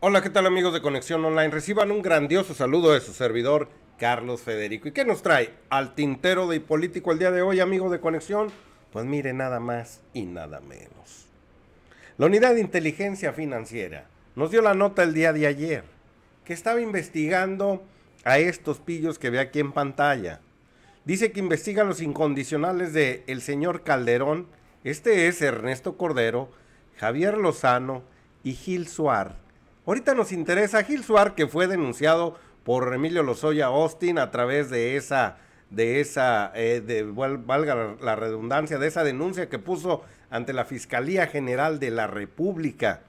Hola, ¿qué tal amigos de Conexión Online? Reciban un grandioso saludo de su servidor, Carlos Federico. ¿Y qué nos trae al tintero de político el día de hoy, amigos de Conexión? Pues mire, nada más y nada menos. La Unidad de Inteligencia Financiera nos dio la nota el día de ayer, que estaba investigando a estos pillos que ve aquí en pantalla. Dice que investigan los incondicionales de el señor Calderón, este es Ernesto Cordero, Javier Lozano y Gil Suárez Ahorita nos interesa Gil Suar, que fue denunciado por Emilio Lozoya Austin a través de esa, de esa, eh, de, valga la redundancia, de esa denuncia que puso ante la Fiscalía General de la República.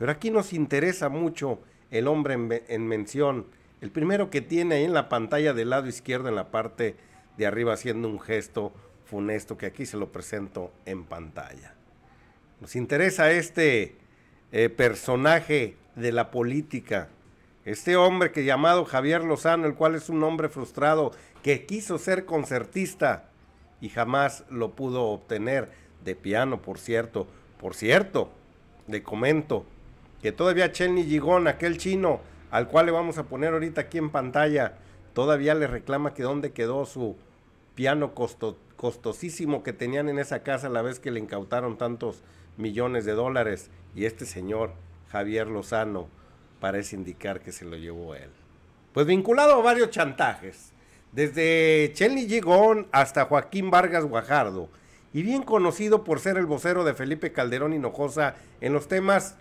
Pero aquí nos interesa mucho el hombre en, mención, el primero que tiene ahí en la pantalla del lado izquierdo, en la parte de arriba, haciendo un gesto funesto que aquí se lo presento en pantalla. Nos interesa este eh, personaje de la política. Este hombre que llamado Javier Lozano, el cual es un hombre frustrado, que quiso ser concertista y jamás lo pudo obtener, de piano, por cierto. Por cierto, le comento que todavía Chenny Gigón, aquel chino al cual le vamos a poner ahorita aquí en pantalla, todavía le reclama que dónde quedó su piano costosísimo que tenían en esa casa a la vez que le incautaron tantos millones de dólares. Y este señor Javier Lozano parece indicar que se lo llevó él. Pues vinculado a varios chantajes, desde Chelny Gigón hasta Joaquín Vargas Guajardo, y bien conocido por ser el vocero de Felipe Calderón Hinojosa en los temas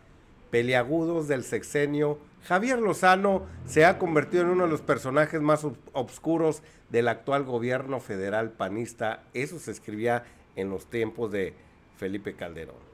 peliagudos del sexenio, Javier Lozano se ha convertido en uno de los personajes más obscuros del actual gobierno federal panista. Eso se escribía en los tiempos de Felipe Calderón.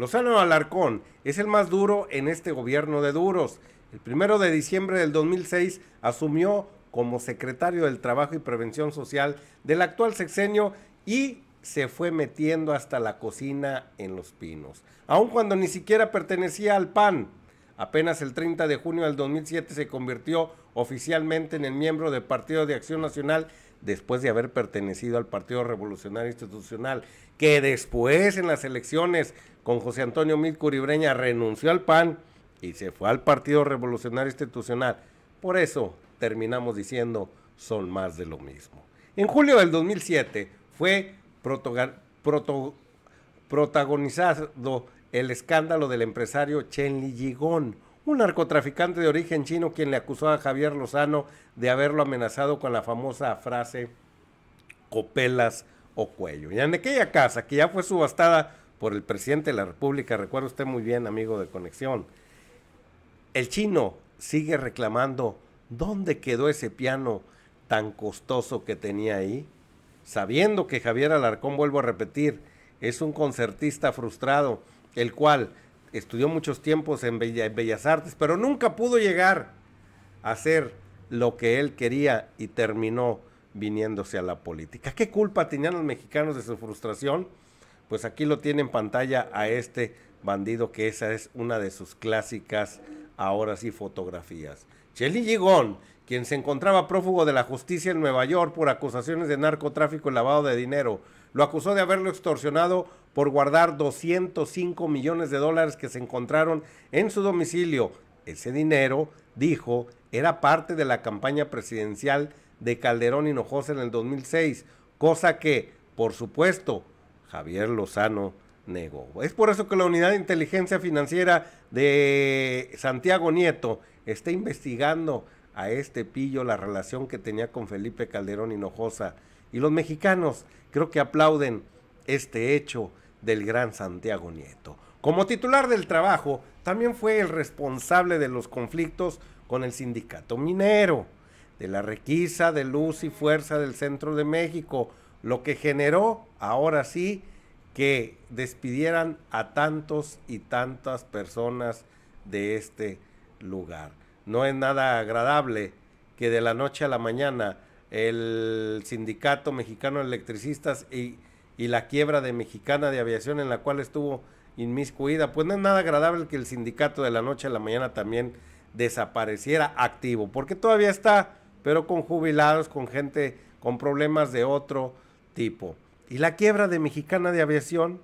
Lozano Alarcón es el más duro en este gobierno de duros. El primero de diciembre del 2006 asumió como secretario del Trabajo y Prevención Social del actual sexenio y se fue metiendo hasta la cocina en Los Pinos, aun cuando ni siquiera pertenecía al PAN. Apenas el 30 de junio del 2007 se convirtió oficialmente en el miembro del Partido de Acción Nacional después de haber pertenecido al Partido Revolucionario Institucional, que después en las elecciones con José Antonio Milcuri Breña renunció al PAN y se fue al Partido Revolucionario Institucional. Por eso terminamos diciendo son más de lo mismo. En julio del 2007 fue protagonizado el escándalo del empresario Chen Li un narcotraficante de origen chino quien le acusó a Javier Lozano de haberlo amenazado con la famosa frase copelas o cuello. Y en aquella casa que ya fue subastada por el presidente de la República, recuerda usted muy bien, amigo de Conexión, el chino sigue reclamando dónde quedó ese piano tan costoso que tenía ahí, sabiendo que Javier Alarcón, vuelvo a repetir, es un concertista frustrado, el cual estudió muchos tiempos en, Bellas Artes, pero nunca pudo llegar a hacer lo que él quería y terminó viniéndose a la política. ¿Qué culpa tenían los mexicanos de su frustración? pues aquí lo tiene en pantalla a este bandido que esa es una de sus clásicas, ahora sí, fotografías. Chely Gigón, quien se encontraba prófugo de la justicia en Nueva York por acusaciones de narcotráfico y lavado de dinero, lo acusó de haberlo extorsionado por guardar 205 millones de dólares que se encontraron en su domicilio. Ese dinero, dijo, era parte de la campaña presidencial de Calderón Hinojosa en el 2006, cosa que, por supuesto, Javier Lozano negó. Es por eso que la Unidad de Inteligencia Financiera de Santiago Nieto está investigando a este pillo la relación que tenía con Felipe Calderón Hinojosa. Y los mexicanos creo que aplauden este hecho del gran Santiago Nieto. Como titular del trabajo, también fue el responsable de los conflictos con el sindicato minero, de la requisa de luz y fuerza del centro de México, lo que generó ahora sí que despidieran a tantos y tantas personas de este lugar. No es nada agradable que de la noche a la mañana el Sindicato Mexicano de Electricistas y, la quiebra de Mexicana de Aviación en la cual estuvo inmiscuida, pues no es nada agradable que el sindicato de la noche a la mañana también desapareciera activo, porque todavía está, pero con jubilados, con gente con problemas de otro, tipo. Y la quiebra de Mexicana de Aviación,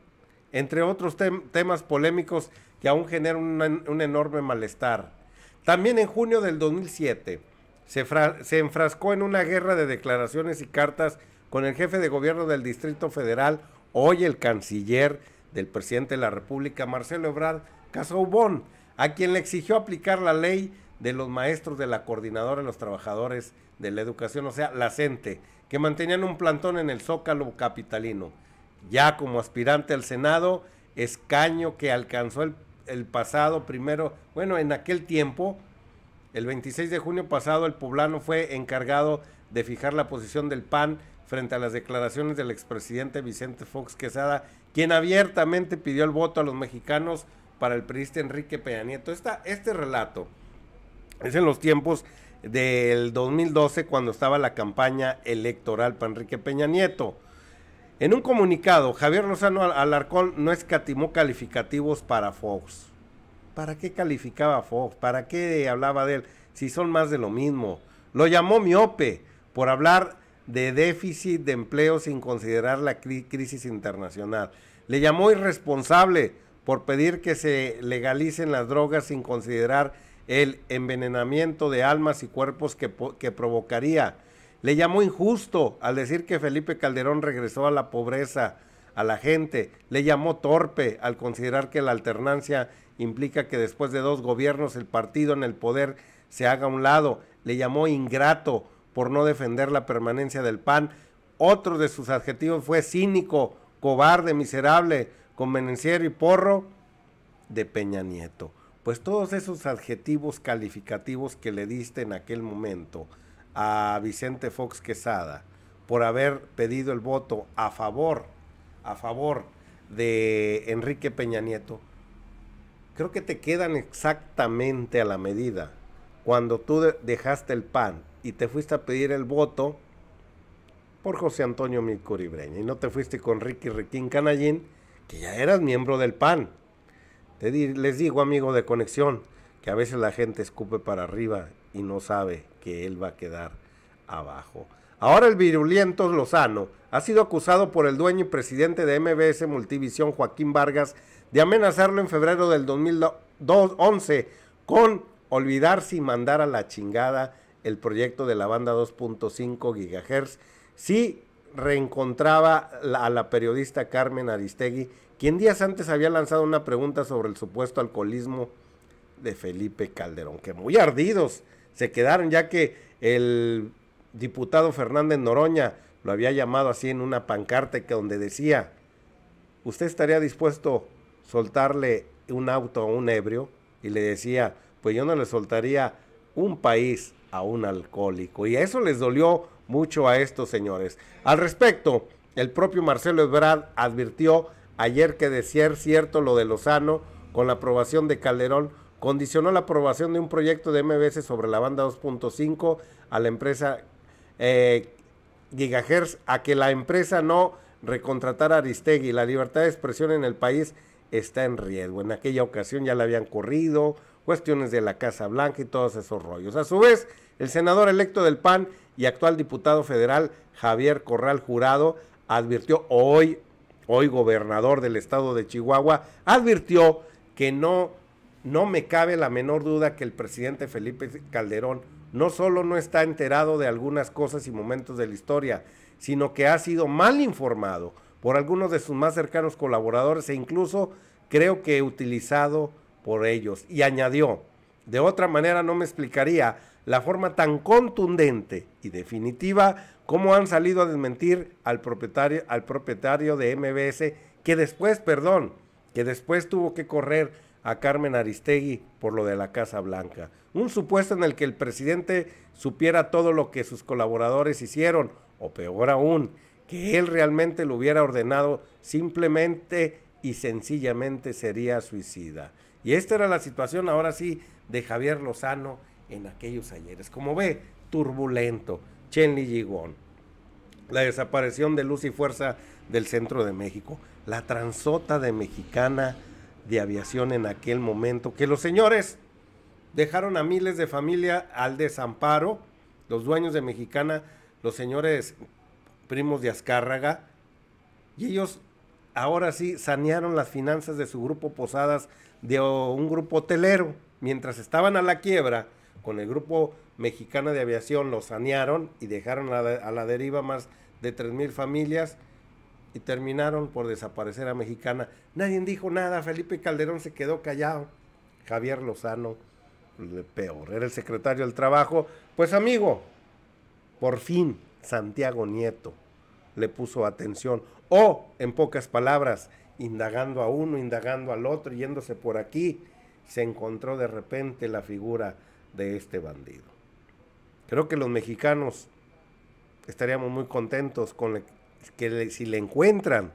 entre otros temas polémicos que aún generan un enorme malestar. También en junio del 2007 se, se enfrascó en una guerra de declaraciones y cartas con el jefe de gobierno del Distrito Federal, hoy el canciller del presidente de la República, Marcelo Ebrard Casaubón, a quien le exigió aplicar la ley de los maestros de la Coordinadora de los Trabajadores de la Educación, o sea, la CENTE, que mantenían un plantón en el Zócalo capitalino. Ya como aspirante al Senado, escaño que alcanzó el, pasado primero, bueno, en aquel tiempo, el 26 de junio pasado, el poblano fue encargado de fijar la posición del PAN frente a las declaraciones del expresidente Vicente Fox Quesada, quien abiertamente pidió el voto a los mexicanos para el periodista Enrique Peña Nieto. este relato es en los tiempos del 2012 cuando estaba la campaña electoral para Enrique Peña Nieto. En un comunicado, Javier Lozano Alarcón no escatimó calificativos para Fox. ¿Para qué calificaba Fox? ¿Para qué hablaba de él? Si son más de lo mismo. Lo llamó miope por hablar de déficit de empleo sin considerar la crisis internacional. Le llamó irresponsable por pedir que se legalicen las drogas sin considerar el envenenamiento de almas y cuerpos que, provocaría. Le llamó injusto al decir que Felipe Calderón regresó a la pobreza, a la gente. Le llamó torpe al considerar que la alternancia implica que después de dos gobiernos el partido en el poder se haga a un lado. Le llamó ingrato por no defender la permanencia del PAN. Otro de sus adjetivos fue cínico, cobarde, miserable, convenenciero y porro de Peña Nieto pues todos esos adjetivos calificativos que le diste en aquel momento a Vicente Fox Quesada por haber pedido el voto a favor, a favor de Enrique Peña Nieto, creo que te quedan exactamente a la medida. Cuando tú dejaste el PAN y te fuiste a pedir el voto por José Antonio Micuribreña y no te fuiste con Ricky Riquín Canallín, que ya eras miembro del PAN. Les digo, amigo de conexión, que a veces la gente escupe para arriba y no sabe que él va a quedar abajo. Ahora el virulento Lozano ha sido acusado por el dueño y presidente de MBS Multivisión, Joaquín Vargas, de amenazarlo en febrero del 2011 con olvidarse y mandar a la chingada el proyecto de la banda 2.5 GHz si reencontraba a la periodista Carmen Aristegui quien días antes había lanzado una pregunta sobre el supuesto alcoholismo de Felipe Calderón, que muy ardidos se quedaron ya que el diputado Fernández Noroña lo había llamado así en una pancarta que donde decía, ¿usted estaría dispuesto a soltarle un auto a un ebrio? Y le decía, pues yo no le soltaría un país a un alcohólico. Y eso les dolió mucho a estos señores. Al respecto, el propio Marcelo Ebrard advirtió ayer que decía cierto lo de Lozano con la aprobación de Calderón condicionó la aprobación de un proyecto de MBS sobre la banda 2.5 a la empresa eh, Gigahertz a que la empresa no recontratara a Aristegui. La libertad de expresión en el país está en riesgo. En aquella ocasión ya la habían corrido cuestiones de la Casa Blanca y todos esos rollos. A su vez, el senador electo del PAN y actual diputado federal Javier Corral Jurado advirtió hoy hoy gobernador del estado de Chihuahua, advirtió que no, no me cabe la menor duda que el presidente Felipe Calderón no solo no está enterado de algunas cosas y momentos de la historia, sino que ha sido mal informado por algunos de sus más cercanos colaboradores e incluso creo que utilizado por ellos. Y añadió, de otra manera no me explicaría la forma tan contundente y definitiva cómo han salido a desmentir al propietario, al propietario de MBS, que después, perdón, que después tuvo que correr a Carmen Aristegui por lo de la Casa Blanca. Un supuesto en el que el presidente supiera todo lo que sus colaboradores hicieron, o peor aún, que él realmente lo hubiera ordenado simplemente y sencillamente sería suicida. Y esta era la situación ahora sí de Javier Lozano en aquellos ayeres. Como ve, turbulento. Chen Li la desaparición de luz y fuerza del centro de México, la transota de mexicana de aviación en aquel momento, que los señores dejaron a miles de familias al desamparo, los dueños de Mexicana, los señores primos de Azcárraga, y ellos ahora sí sanearon las finanzas de su grupo Posadas, de un grupo hotelero, mientras estaban a la quiebra con el grupo mexicano de aviación lo sanearon y dejaron a la, deriva más de 3.000 familias y terminaron por desaparecer a Mexicana. Nadie dijo nada, Felipe Calderón se quedó callado. Javier Lozano, de peor, era el secretario del Trabajo. Pues amigo, por fin Santiago Nieto le puso atención. O, en pocas palabras, indagando a uno, indagando al otro, yéndose por aquí, se encontró de repente la figura de este bandido. Creo que los mexicanos estaríamos muy contentos con que si le encuentran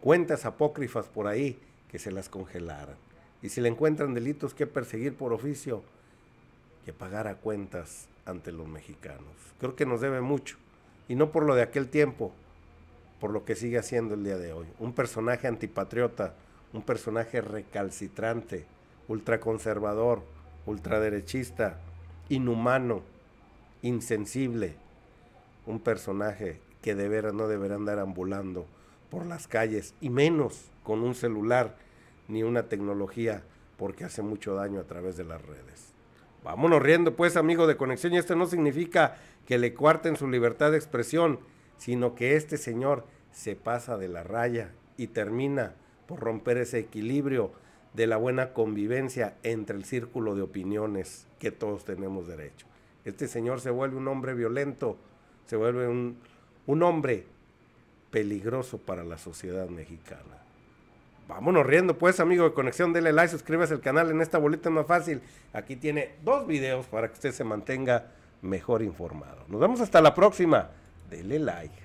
cuentas apócrifas por ahí, que se las congelaran. Y si le encuentran delitos que perseguir por oficio, que pagara cuentas ante los mexicanos. Creo que nos debe mucho. Y no por lo de aquel tiempo, por lo que sigue haciendo el día de hoy. Un personaje antipatriota, un personaje recalcitrante, ultraconservador, ultraderechista, inhumano, insensible, un personaje que de veras no deberá andar ambulando por las calles y menos con un celular ni una tecnología porque hace mucho daño a través de las redes. Vámonos riendo pues amigo de conexión y esto no significa que le cuarten su libertad de expresión, sino que este señor se pasa de la raya y termina por romper ese equilibrio de la buena convivencia entre el círculo de opiniones que todos tenemos derecho. Este señor se vuelve un hombre violento, se vuelve un, hombre peligroso para la sociedad mexicana. Vámonos riendo pues, amigo de Conexión, dele like, suscríbase al canal, en esta boleta es más fácil. Aquí tiene dos videos para que usted se mantenga mejor informado. Nos vemos hasta la próxima. Dele like.